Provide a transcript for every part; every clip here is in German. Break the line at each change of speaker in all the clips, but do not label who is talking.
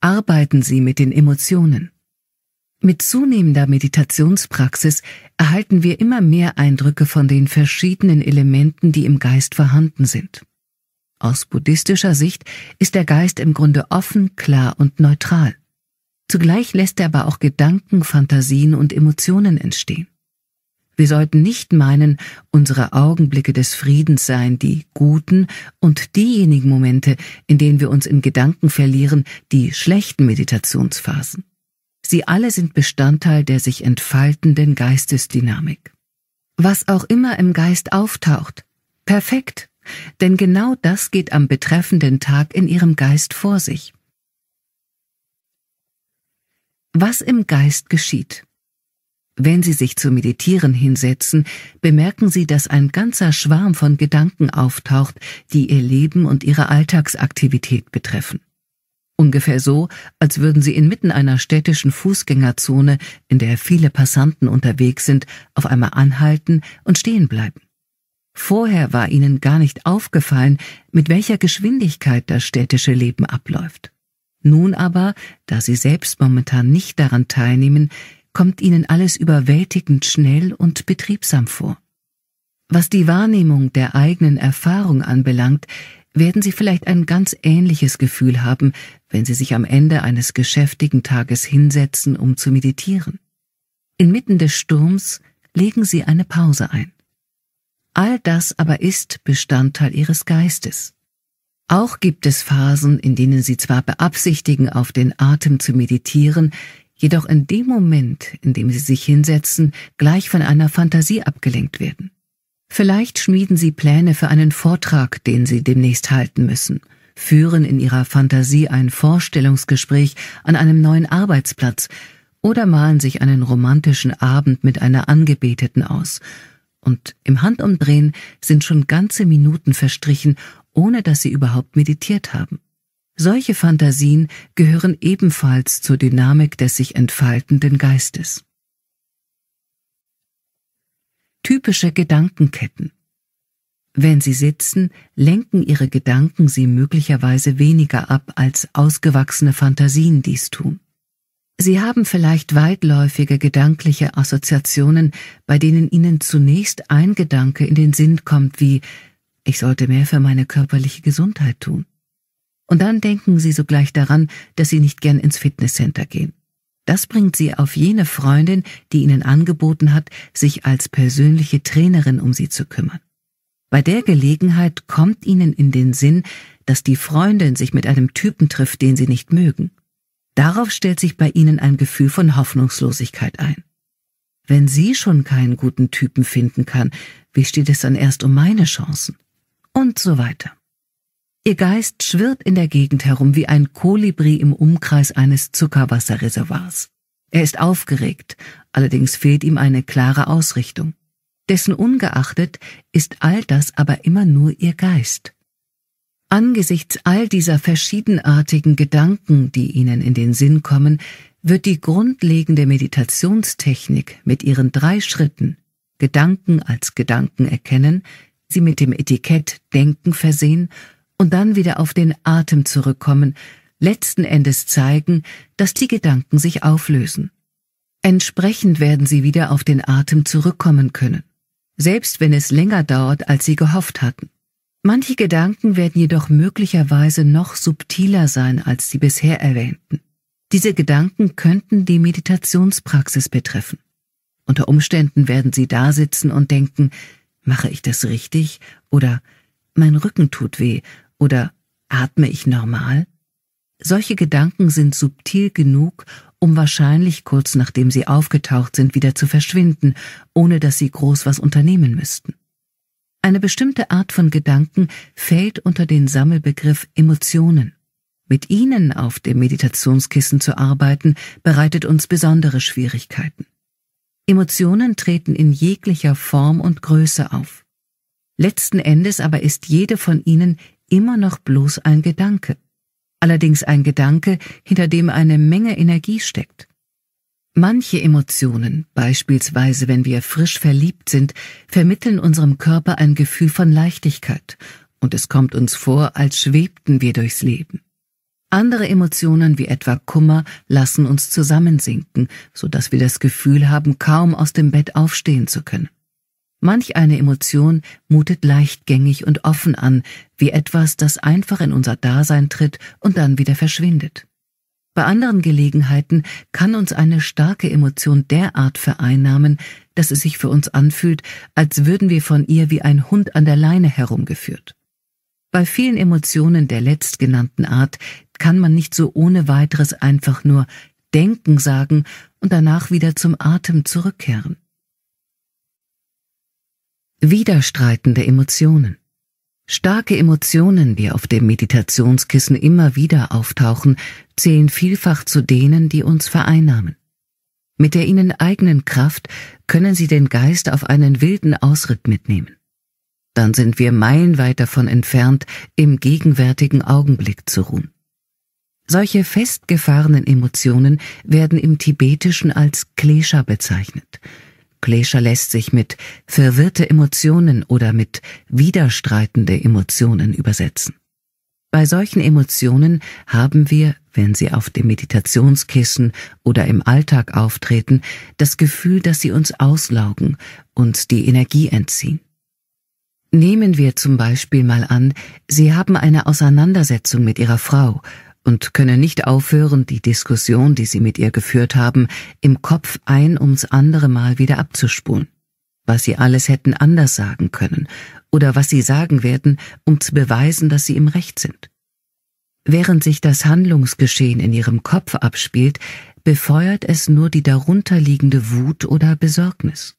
arbeiten Sie mit den Emotionen. Mit zunehmender Meditationspraxis erhalten wir immer mehr Eindrücke von den verschiedenen Elementen, die im Geist vorhanden sind. Aus buddhistischer Sicht ist der Geist im Grunde offen, klar und neutral. Zugleich lässt er aber auch Gedanken, Fantasien und Emotionen entstehen. Wir sollten nicht meinen, unsere Augenblicke des Friedens seien die guten und diejenigen Momente, in denen wir uns im Gedanken verlieren, die schlechten Meditationsphasen. Sie alle sind Bestandteil der sich entfaltenden Geistesdynamik. Was auch immer im Geist auftaucht, perfekt, denn genau das geht am betreffenden Tag in ihrem Geist vor sich. Was im Geist geschieht. Wenn Sie sich zu meditieren hinsetzen, bemerken Sie, dass ein ganzer Schwarm von Gedanken auftaucht, die Ihr Leben und Ihre Alltagsaktivität betreffen. Ungefähr so, als würden Sie inmitten einer städtischen Fußgängerzone, in der viele Passanten unterwegs sind, auf einmal anhalten und stehen bleiben. Vorher war Ihnen gar nicht aufgefallen, mit welcher Geschwindigkeit das städtische Leben abläuft. Nun aber, da Sie selbst momentan nicht daran teilnehmen, kommt ihnen alles überwältigend schnell und betriebsam vor. Was die Wahrnehmung der eigenen Erfahrung anbelangt, werden Sie vielleicht ein ganz ähnliches Gefühl haben, wenn Sie sich am Ende eines geschäftigen Tages hinsetzen, um zu meditieren. Inmitten des Sturms legen Sie eine Pause ein. All das aber ist Bestandteil Ihres Geistes. Auch gibt es Phasen, in denen Sie zwar beabsichtigen, auf den Atem zu meditieren, jedoch in dem Moment, in dem sie sich hinsetzen, gleich von einer Fantasie abgelenkt werden. Vielleicht schmieden sie Pläne für einen Vortrag, den sie demnächst halten müssen, führen in ihrer Fantasie ein Vorstellungsgespräch an einem neuen Arbeitsplatz oder malen sich einen romantischen Abend mit einer Angebeteten aus. Und im Handumdrehen sind schon ganze Minuten verstrichen, ohne dass sie überhaupt meditiert haben. Solche Fantasien gehören ebenfalls zur Dynamik des sich entfaltenden Geistes. Typische Gedankenketten wenn sie sitzen, lenken ihre Gedanken sie möglicherweise weniger ab, als ausgewachsene Fantasien dies tun. Sie haben vielleicht weitläufige gedankliche Assoziationen, bei denen ihnen zunächst ein Gedanke in den Sinn kommt wie ich sollte mehr für meine körperliche Gesundheit tun. Und dann denken Sie sogleich daran, dass Sie nicht gern ins Fitnesscenter gehen. Das bringt Sie auf jene Freundin, die Ihnen angeboten hat, sich als persönliche Trainerin um Sie zu kümmern. Bei der Gelegenheit kommt Ihnen in den Sinn, dass die Freundin sich mit einem Typen trifft, den Sie nicht mögen. Darauf stellt sich bei Ihnen ein Gefühl von Hoffnungslosigkeit ein. Wenn sie schon keinen guten Typen finden kann, wie steht es dann erst um meine Chancen? Und so weiter. Ihr Geist schwirrt in der Gegend herum wie ein Kolibri im Umkreis eines Zuckerwasserreservoirs. Er ist aufgeregt, allerdings fehlt ihm eine klare Ausrichtung. Dessen ungeachtet ist all das aber immer nur ihr Geist. Angesichts all dieser verschiedenartigen Gedanken, die Ihnen in den Sinn kommen, wird die grundlegende Meditationstechnik mit ihren drei Schritten Gedanken als Gedanken erkennen, sie mit dem Etikett Denken versehen und dann wieder auf den Atem zurückkommen, letzten Endes zeigen, dass die Gedanken sich auflösen. Entsprechend werden sie wieder auf den Atem zurückkommen können, selbst wenn es länger dauert, als sie gehofft hatten. Manche Gedanken werden jedoch möglicherweise noch subtiler sein als sie bisher erwähnten. Diese Gedanken könnten die Meditationspraxis betreffen. Unter Umständen werden sie da sitzen und denken, mache ich das richtig oder mein Rücken tut weh oder atme ich normal? Solche Gedanken sind subtil genug, um wahrscheinlich kurz nachdem sie aufgetaucht sind wieder zu verschwinden, ohne dass sie groß was unternehmen müssten. Eine bestimmte Art von Gedanken fällt unter den Sammelbegriff Emotionen. Mit ihnen auf dem Meditationskissen zu arbeiten, bereitet uns besondere Schwierigkeiten. Emotionen treten in jeglicher Form und Größe auf. Letzten Endes aber ist jede von ihnen immer noch bloß ein Gedanke, allerdings ein Gedanke, hinter dem eine Menge Energie steckt. Manche Emotionen, beispielsweise wenn wir frisch verliebt sind, vermitteln unserem Körper ein Gefühl von Leichtigkeit, und es kommt uns vor, als schwebten wir durchs Leben. Andere Emotionen wie etwa Kummer lassen uns zusammensinken, so dass wir das Gefühl haben, kaum aus dem Bett aufstehen zu können. Manch eine Emotion mutet leichtgängig und offen an, wie etwas, das einfach in unser Dasein tritt und dann wieder verschwindet. Bei anderen Gelegenheiten kann uns eine starke Emotion derart vereinnahmen, dass es sich für uns anfühlt, als würden wir von ihr wie ein Hund an der Leine herumgeführt. Bei vielen Emotionen der letztgenannten Art kann man nicht so ohne weiteres einfach nur denken sagen und danach wieder zum Atem zurückkehren widerstreitende Emotionen. Starke Emotionen, die auf dem Meditationskissen immer wieder auftauchen, zählen vielfach zu denen, die uns vereinnahmen. Mit der ihnen eigenen Kraft können sie den Geist auf einen wilden Ausritt mitnehmen. Dann sind wir meilenweit davon entfernt, im gegenwärtigen Augenblick zu ruhen. Solche festgefahrenen Emotionen werden im Tibetischen als Klesha bezeichnet – Glacier lässt sich mit verwirrte Emotionen oder mit widerstreitende Emotionen übersetzen. Bei solchen Emotionen haben wir, wenn sie auf dem Meditationskissen oder im Alltag auftreten, das Gefühl, dass sie uns auslaugen, und die Energie entziehen. Nehmen wir zum Beispiel mal an, Sie haben eine Auseinandersetzung mit Ihrer Frau und können nicht aufhören, die Diskussion, die sie mit ihr geführt haben, im Kopf ein ums andere Mal wieder abzuspulen, was sie alles hätten anders sagen können oder was sie sagen werden, um zu beweisen, dass sie im Recht sind. Während sich das Handlungsgeschehen in ihrem Kopf abspielt, befeuert es nur die darunterliegende Wut oder Besorgnis.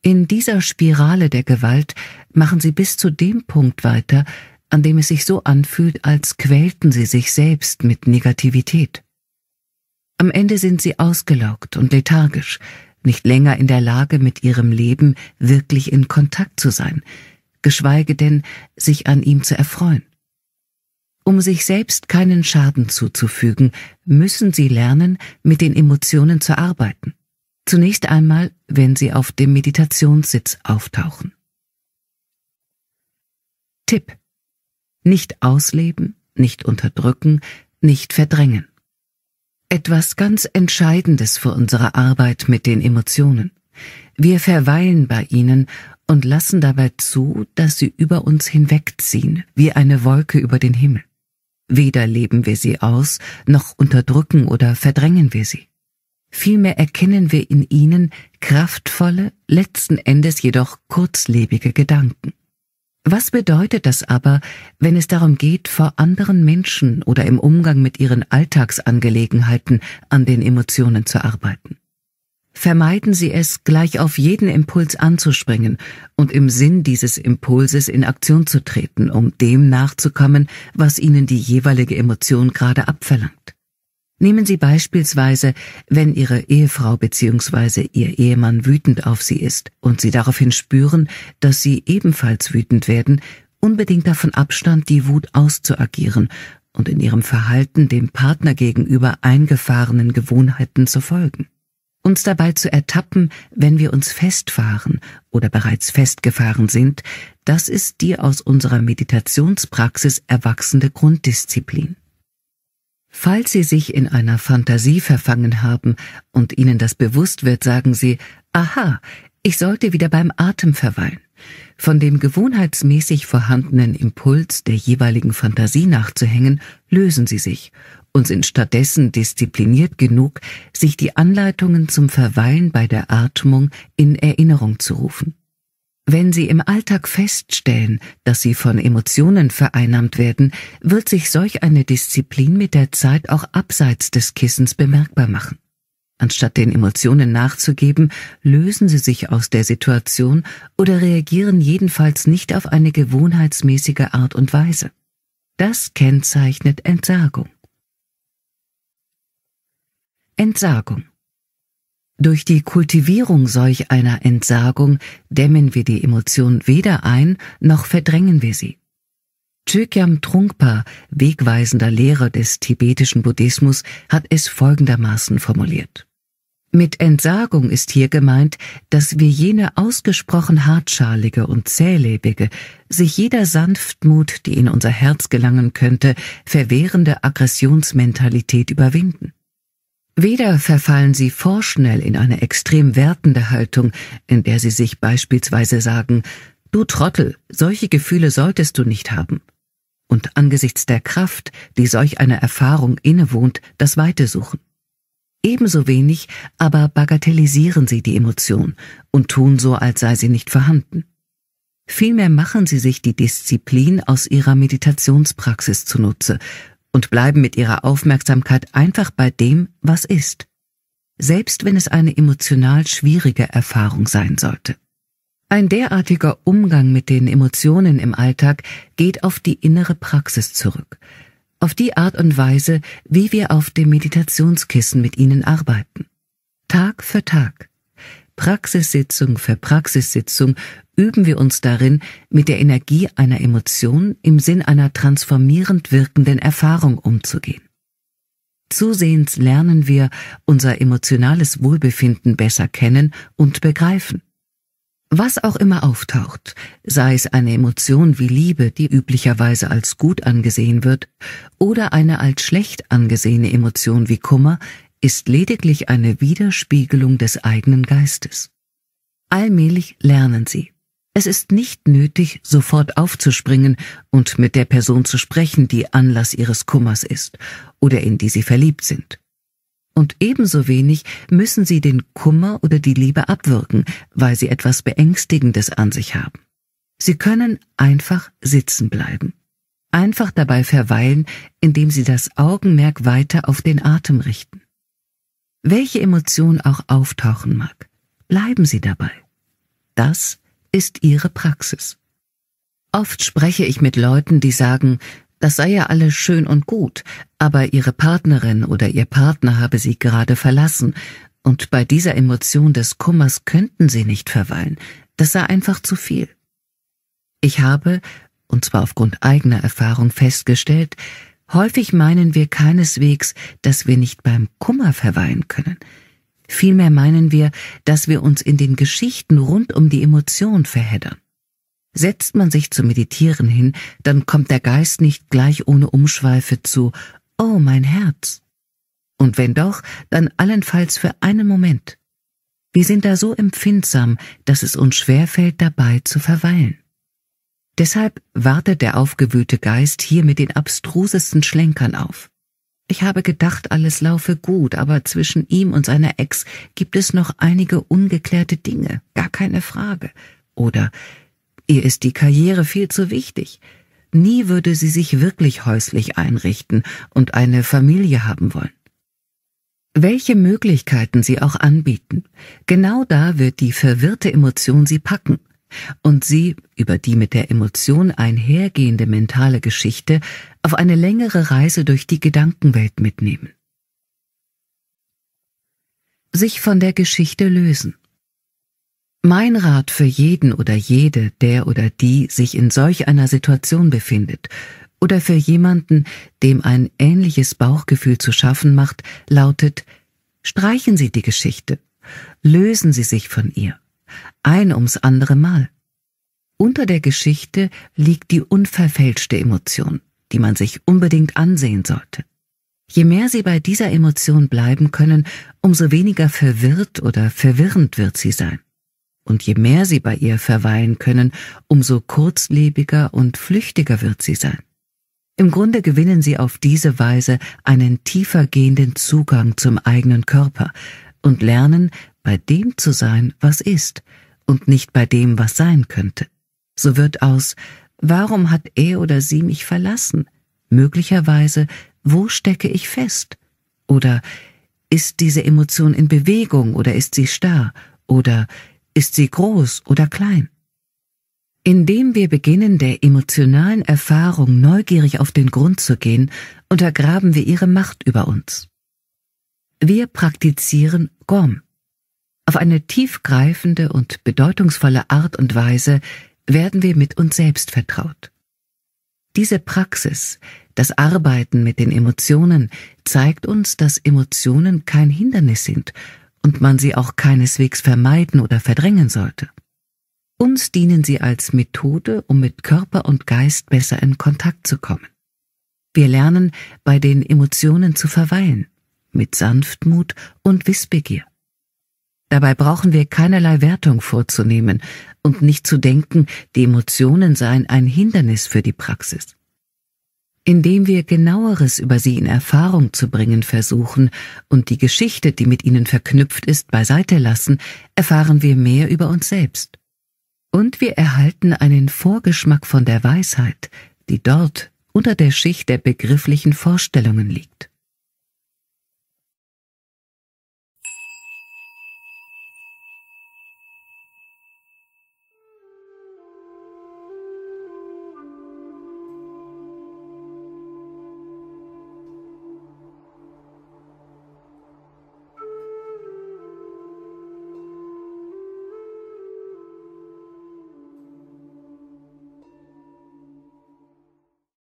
In dieser Spirale der Gewalt machen sie bis zu dem Punkt weiter, an dem es sich so anfühlt, als quälten sie sich selbst mit Negativität. Am Ende sind sie ausgelaugt und lethargisch, nicht länger in der Lage, mit ihrem Leben wirklich in Kontakt zu sein, geschweige denn, sich an ihm zu erfreuen. Um sich selbst keinen Schaden zuzufügen, müssen sie lernen, mit den Emotionen zu arbeiten. Zunächst einmal, wenn sie auf dem Meditationssitz auftauchen. Tipp nicht ausleben, nicht unterdrücken, nicht verdrängen. Etwas ganz Entscheidendes für unsere Arbeit mit den Emotionen. Wir verweilen bei ihnen und lassen dabei zu, dass sie über uns hinwegziehen, wie eine Wolke über den Himmel. Weder leben wir sie aus, noch unterdrücken oder verdrängen wir sie. Vielmehr erkennen wir in ihnen kraftvolle, letzten Endes jedoch kurzlebige Gedanken. Was bedeutet das aber, wenn es darum geht, vor anderen Menschen oder im Umgang mit ihren Alltagsangelegenheiten an den Emotionen zu arbeiten? Vermeiden Sie es, gleich auf jeden Impuls anzuspringen und im Sinn dieses Impulses in Aktion zu treten, um dem nachzukommen, was Ihnen die jeweilige Emotion gerade abverlangt. Nehmen Sie beispielsweise, wenn Ihre Ehefrau bzw. Ihr Ehemann wütend auf Sie ist und Sie daraufhin spüren, dass Sie ebenfalls wütend werden, unbedingt davon Abstand, die Wut auszuagieren und in Ihrem Verhalten dem Partner gegenüber eingefahrenen Gewohnheiten zu folgen uns dabei zu ertappen, wenn wir uns festfahren oder bereits festgefahren sind, das ist die aus unserer Meditationspraxis erwachsene Grunddisziplin. Falls Sie sich in einer Fantasie verfangen haben und Ihnen das bewusst wird, sagen Sie, aha, ich sollte wieder beim Atem verweilen. Von dem gewohnheitsmäßig vorhandenen Impuls der jeweiligen Fantasie nachzuhängen, lösen Sie sich und sind stattdessen diszipliniert genug, sich die Anleitungen zum Verweilen bei der Atmung in Erinnerung zu rufen. Wenn Sie im Alltag feststellen, dass Sie von Emotionen vereinnahmt werden, wird sich solch eine Disziplin mit der Zeit auch abseits des Kissens bemerkbar machen. Anstatt den Emotionen nachzugeben, lösen Sie sich aus der Situation oder reagieren jedenfalls nicht auf eine gewohnheitsmäßige Art und Weise. Das kennzeichnet Entsagung. Entsagung durch die Kultivierung solch einer Entsagung dämmen wir die Emotion weder ein, noch verdrängen wir sie. Chökyam Trungpa, wegweisender Lehrer des tibetischen Buddhismus, hat es folgendermaßen formuliert. Mit Entsagung ist hier gemeint, dass wir jene ausgesprochen hartschalige und zählebige, sich jeder Sanftmut, die in unser Herz gelangen könnte, verwehrende Aggressionsmentalität überwinden. Weder verfallen sie vorschnell in eine extrem wertende Haltung, in der sie sich beispielsweise sagen, du Trottel, solche Gefühle solltest du nicht haben. Und angesichts der Kraft, die solch einer Erfahrung innewohnt, das Weite suchen. Ebenso wenig aber bagatellisieren sie die Emotion und tun so, als sei sie nicht vorhanden. Vielmehr machen sie sich die Disziplin aus ihrer Meditationspraxis zunutze und bleiben mit ihrer Aufmerksamkeit einfach bei dem, was ist, selbst wenn es eine emotional schwierige Erfahrung sein sollte. Ein derartiger Umgang mit den Emotionen im Alltag geht auf die innere Praxis zurück, auf die Art und Weise, wie wir auf dem Meditationskissen mit ihnen arbeiten. Tag für Tag, Praxissitzung für Praxissitzung üben wir uns darin, mit der Energie einer Emotion im Sinn einer transformierend wirkenden Erfahrung umzugehen. Zusehends lernen wir unser emotionales Wohlbefinden besser kennen und begreifen. Was auch immer auftaucht, sei es eine Emotion wie Liebe, die üblicherweise als gut angesehen wird, oder eine als schlecht angesehene Emotion wie Kummer, ist lediglich eine Widerspiegelung des eigenen Geistes. Allmählich lernen sie. Es ist nicht nötig, sofort aufzuspringen und mit der Person zu sprechen, die Anlass ihres Kummers ist oder in die sie verliebt sind. Und ebenso wenig müssen sie den Kummer oder die Liebe abwirken, weil sie etwas Beängstigendes an sich haben. Sie können einfach sitzen bleiben, einfach dabei verweilen, indem sie das Augenmerk weiter auf den Atem richten welche Emotion auch auftauchen mag. Bleiben Sie dabei. Das ist Ihre Praxis. Oft spreche ich mit Leuten, die sagen, das sei ja alles schön und gut, aber ihre Partnerin oder ihr Partner habe sie gerade verlassen, und bei dieser Emotion des Kummers könnten sie nicht verweilen, das sei einfach zu viel. Ich habe, und zwar aufgrund eigener Erfahrung festgestellt, Häufig meinen wir keineswegs, dass wir nicht beim Kummer verweilen können. Vielmehr meinen wir, dass wir uns in den Geschichten rund um die Emotion verheddern. Setzt man sich zu meditieren hin, dann kommt der Geist nicht gleich ohne Umschweife zu Oh mein Herz. Und wenn doch, dann allenfalls für einen Moment. Wir sind da so empfindsam, dass es uns schwerfällt, dabei zu verweilen. Deshalb wartet der aufgewühlte Geist hier mit den abstrusesten Schlenkern auf. Ich habe gedacht, alles laufe gut, aber zwischen ihm und seiner Ex gibt es noch einige ungeklärte Dinge, gar keine Frage. Oder ihr ist die Karriere viel zu wichtig. Nie würde sie sich wirklich häuslich einrichten und eine Familie haben wollen. Welche Möglichkeiten sie auch anbieten, genau da wird die verwirrte Emotion sie packen und sie über die mit der Emotion einhergehende mentale Geschichte auf eine längere Reise durch die Gedankenwelt mitnehmen. Sich von der Geschichte lösen. Mein Rat für jeden oder jede, der oder die sich in solch einer Situation befindet, oder für jemanden, dem ein ähnliches Bauchgefühl zu schaffen macht, lautet, streichen Sie die Geschichte, lösen Sie sich von ihr ein ums andere Mal. Unter der Geschichte liegt die unverfälschte Emotion, die man sich unbedingt ansehen sollte. Je mehr sie bei dieser Emotion bleiben können, umso weniger verwirrt oder verwirrend wird sie sein. Und je mehr sie bei ihr verweilen können, umso kurzlebiger und flüchtiger wird sie sein. Im Grunde gewinnen sie auf diese Weise einen tiefer gehenden Zugang zum eigenen Körper und lernen, bei dem zu sein, was ist, und nicht bei dem, was sein könnte. So wird aus Warum hat er oder sie mich verlassen? Möglicherweise Wo stecke ich fest? Oder Ist diese Emotion in Bewegung oder ist sie starr? Oder Ist sie groß oder klein? Indem wir beginnen, der emotionalen Erfahrung neugierig auf den Grund zu gehen, untergraben wir ihre Macht über uns. Wir praktizieren GOM, auf eine tiefgreifende und bedeutungsvolle Art und Weise werden wir mit uns selbst vertraut. Diese Praxis, das Arbeiten mit den Emotionen, zeigt uns, dass Emotionen kein Hindernis sind und man sie auch keineswegs vermeiden oder verdrängen sollte. Uns dienen sie als Methode, um mit Körper und Geist besser in Kontakt zu kommen. Wir lernen, bei den Emotionen zu verweilen, mit Sanftmut und Wissbegier. Dabei brauchen wir keinerlei Wertung vorzunehmen und nicht zu denken, die Emotionen seien ein Hindernis für die Praxis. Indem wir genaueres über sie in Erfahrung zu bringen versuchen und die Geschichte, die mit ihnen verknüpft ist, beiseite lassen, erfahren wir mehr über uns selbst. Und wir erhalten einen Vorgeschmack von der Weisheit, die dort unter der Schicht der begrifflichen Vorstellungen liegt.